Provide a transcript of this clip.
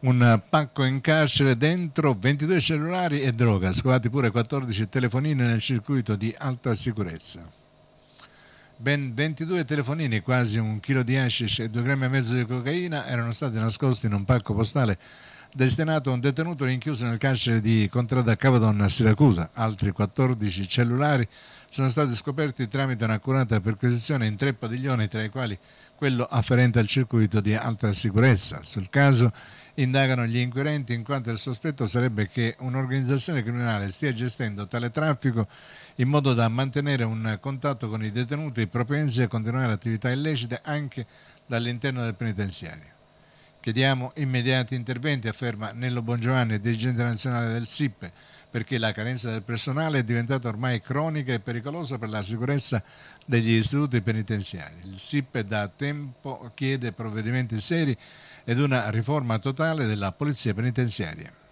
un pacco in carcere dentro 22 cellulari e droga, scovati pure 14 telefonini nel circuito di alta sicurezza. Ben 22 telefonini, quasi un chilo di hashish e 2 grammi e mezzo di cocaina erano stati nascosti in un pacco postale destinato a un detenuto rinchiuso nel carcere di Contrada Capadonna a Siracusa. Altri 14 cellulari sono stati scoperti tramite un'accurata perquisizione in tre padiglioni, tra i quali quello afferente al circuito di alta sicurezza. Sul caso indagano gli inquirenti in quanto il sospetto sarebbe che un'organizzazione criminale stia gestendo tale traffico in modo da mantenere un contatto con i detenuti propensi a continuare attività illecite anche dall'interno del penitenziario. Chiediamo immediati interventi, afferma Nello Bongiovanni, dirigente nazionale del SIPE, perché la carenza del personale è diventata ormai cronica e pericolosa per la sicurezza degli istituti penitenziari. Il SIP da tempo chiede provvedimenti seri ed una riforma totale della polizia penitenziaria.